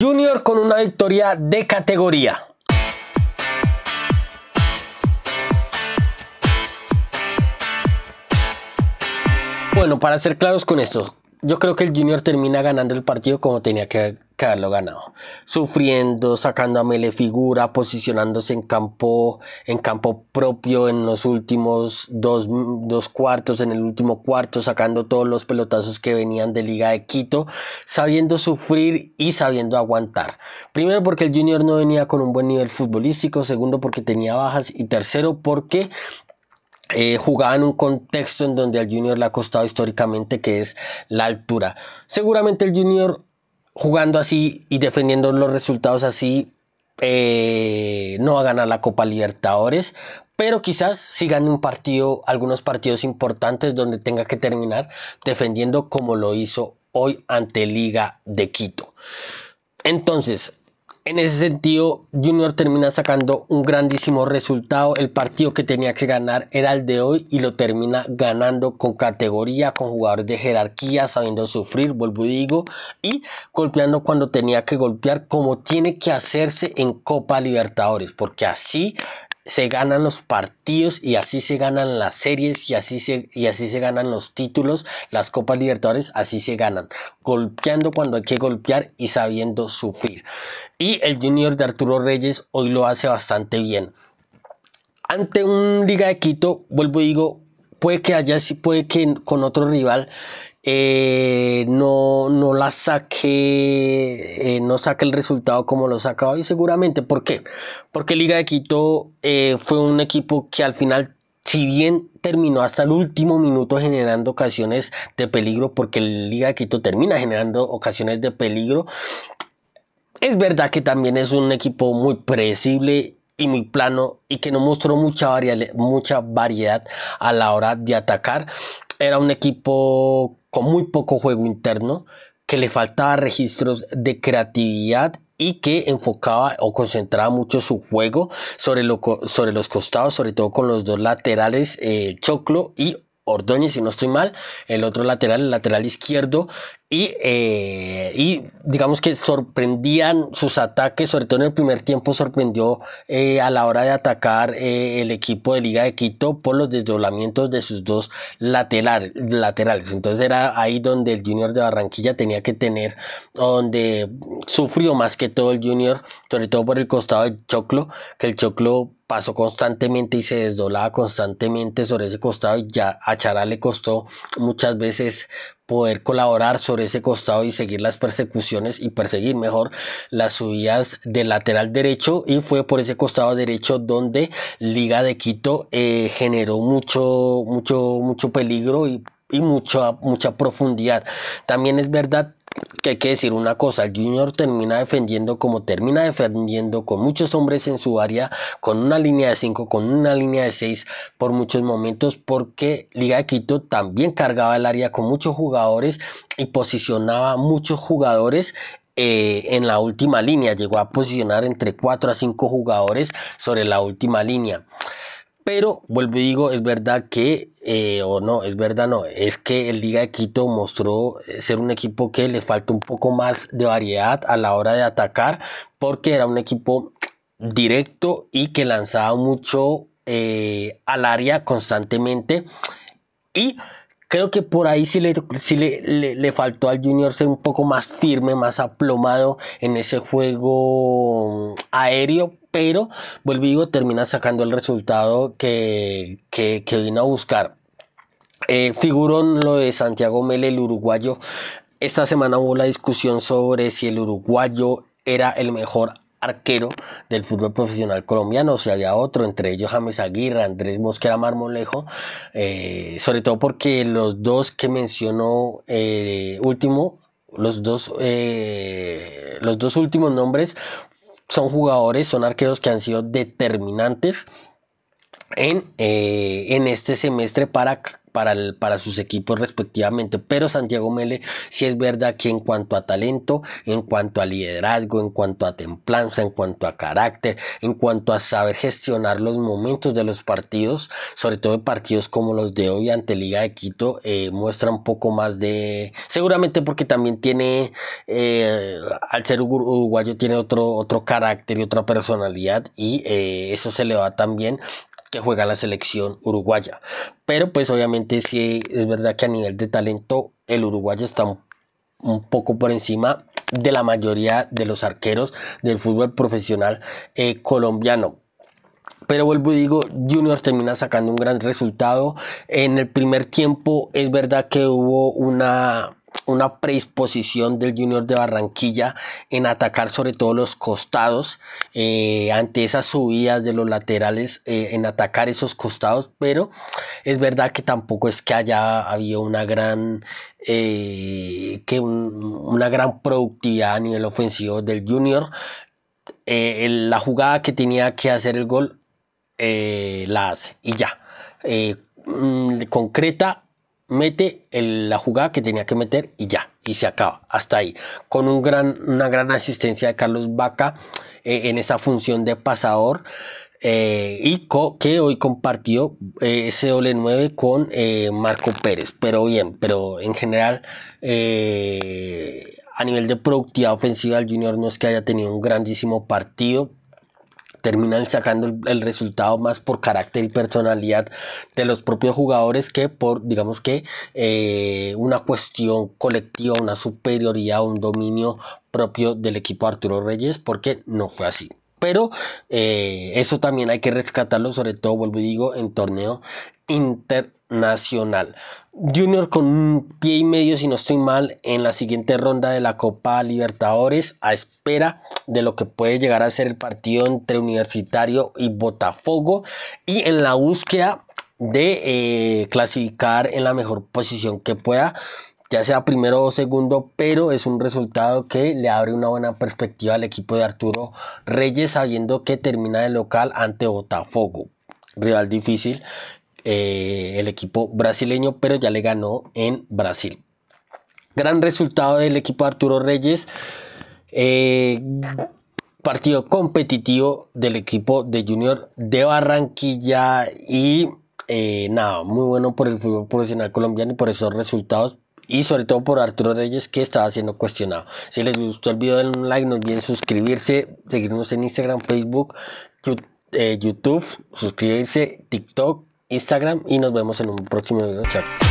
Junior con una victoria de categoría. Bueno, para ser claros con esto, yo creo que el Junior termina ganando el partido como tenía que que haberlo Ganado, sufriendo, sacando a mele figura, posicionándose en campo, en campo propio en los últimos dos, cuartos, en el último cuarto, sacando todos los pelotazos que venían de Liga de Quito, sabiendo sufrir y sabiendo aguantar. Primero porque el Junior no venía con un buen nivel futbolístico, segundo porque tenía bajas y tercero porque eh, jugaba en un contexto en donde al Junior le ha costado históricamente, que es la altura. Seguramente el Junior jugando así y defendiendo los resultados así, eh, no va a ganar la Copa Libertadores, pero quizás sigan un partido, algunos partidos importantes donde tenga que terminar defendiendo como lo hizo hoy ante Liga de Quito. Entonces, en ese sentido, Junior termina sacando un grandísimo resultado. El partido que tenía que ganar era el de hoy y lo termina ganando con categoría, con jugadores de jerarquía, sabiendo sufrir, vuelvo y digo, y golpeando cuando tenía que golpear, como tiene que hacerse en Copa Libertadores, porque así se ganan los partidos y así se ganan las series y así se, y así se ganan los títulos, las Copas Libertadores, así se ganan, golpeando cuando hay que golpear y sabiendo sufrir. Y el Junior de Arturo Reyes hoy lo hace bastante bien. Ante un Liga de Quito, vuelvo y digo, puede que haya, puede que con otro rival eh, no, no la saque, eh, no saque el resultado como lo saca hoy seguramente. ¿Por qué? Porque Liga de Quito eh, fue un equipo que al final, si bien terminó hasta el último minuto generando ocasiones de peligro, porque Liga de Quito termina generando ocasiones de peligro, es verdad que también es un equipo muy predecible y muy plano y que no mostró mucha, mucha variedad a la hora de atacar. Era un equipo con muy poco juego interno, que le faltaba registros de creatividad y que enfocaba o concentraba mucho su juego sobre, lo, sobre los costados, sobre todo con los dos laterales, eh, Choclo y Ordóñez, si no estoy mal, el otro lateral, el lateral izquierdo, eh, y, digamos que sorprendían sus ataques, sobre todo en el primer tiempo sorprendió eh, a la hora de atacar eh, el equipo de Liga de Quito por los desdoblamientos de sus dos laterales. Entonces era ahí donde el Junior de Barranquilla tenía que tener, donde sufrió más que todo el Junior, sobre todo por el costado del Choclo, que el Choclo pasó constantemente y se desdoblaba constantemente sobre ese costado y ya a Chará le costó muchas veces poder colaborar sobre ese costado y seguir las persecuciones y perseguir mejor las subidas del lateral derecho y fue por ese costado derecho donde Liga de Quito eh, generó mucho mucho mucho peligro y y mucha, mucha profundidad. También es verdad que hay que decir una cosa, el Junior termina defendiendo como termina defendiendo con muchos hombres en su área, con una línea de 5, con una línea de 6 por muchos momentos, porque Liga de Quito también cargaba el área con muchos jugadores y posicionaba muchos jugadores eh, en la última línea, llegó a posicionar entre 4 a 5 jugadores sobre la última línea. Pero vuelvo y digo, es verdad que, eh, o no, es verdad no, es que el Liga de Quito mostró eh, ser un equipo que le falta un poco más de variedad a la hora de atacar, porque era un equipo directo y que lanzaba mucho eh, al área constantemente y Creo que por ahí sí, le, le, faltó al Junior ser un poco más firme, más aplomado en ese juego mm, aéreo. Pero, vuelvo y digo, termina sacando el resultado que, vino a buscar. Eh, figurón lo de Santiago Mele, el uruguayo. Esta semana hubo la discusión sobre si el uruguayo era el mejor arquero del fútbol profesional colombiano, o si sea, había otro, entre ellos James Aguirre, Andrés Mosquera Marmolejo, eh, sobre todo porque los dos que mencionó el eh, último, los dos, eh, los dos últimos nombres son jugadores, son arqueros que han sido determinantes en, en, este semestre para para, sus equipos respectivamente. Pero Santiago Mele si es verdad que en cuanto a talento, en cuanto a liderazgo, en cuanto a templanza, en cuanto a carácter, en cuanto a saber gestionar los momentos de los partidos, sobre todo en partidos como los de hoy ante Liga de Quito, eh, muestra un poco más de... Seguramente porque también tiene, eh, al ser uruguayo, tiene otro, otro carácter y otra personalidad y eh, eso se le va también que juega la selección uruguaya. Pero pues obviamente sí es verdad que a nivel de talento el uruguayo está un, poco por encima de la mayoría de los arqueros del fútbol profesional eh, colombiano. Pero vuelvo y digo, Junior termina sacando un gran resultado. En el primer tiempo es verdad que hubo una una predisposición del Junior de Barranquilla en atacar sobre todo los costados, eh, ante esas subidas de los laterales, eh, en atacar esos costados, pero es verdad que tampoco es que haya habido una gran, eh, que una gran productividad a nivel ofensivo del Junior. la jugada que tenía que hacer el gol la hace y ya. Mm, concreta mete la jugada que tenía que meter y ya, y se acaba, hasta ahí. Con una gran asistencia de Carlos Vaca eh, en esa función de pasador. Eh, y que hoy compartió eh, ese doble 9 con Marco Pérez, pero bien, pero en general a nivel de productividad ofensiva el Junior no es que haya tenido un grandísimo partido, terminan sacando el, resultado más por carácter y personalidad de los propios jugadores que por, digamos que, eh, una cuestión colectiva, una superioridad, un dominio propio del equipo Arturo Reyes, porque no fue así. Pero eh, eso también hay que rescatarlo, sobre todo, vuelvo y digo, en torneo inter Nacional. Junior con un pie y medio, si no estoy mal, en la siguiente ronda de la Copa Libertadores, a espera de lo que puede llegar a ser el partido entre Universitario y Botafogo, y en la búsqueda de eh, clasificar en la mejor posición que pueda, ya sea primero o segundo, pero es un resultado que le abre una buena perspectiva al equipo de Arturo Reyes, sabiendo que termina de local ante Botafogo. Rival difícil eh, el equipo brasileño, pero ya le ganó en Brasil. Gran resultado del equipo Arturo Reyes. Eh, partido competitivo del equipo de Junior de Barranquilla y eh, nada, muy bueno por el fútbol profesional colombiano y por esos resultados y sobre todo por Arturo Reyes que estaba siendo cuestionado. Si les gustó el video den un like, no olviden suscribirse, seguirnos en Instagram, Facebook, YouTube, suscribirse, TikTok Instagram y nos vemos en un próximo video. Chao.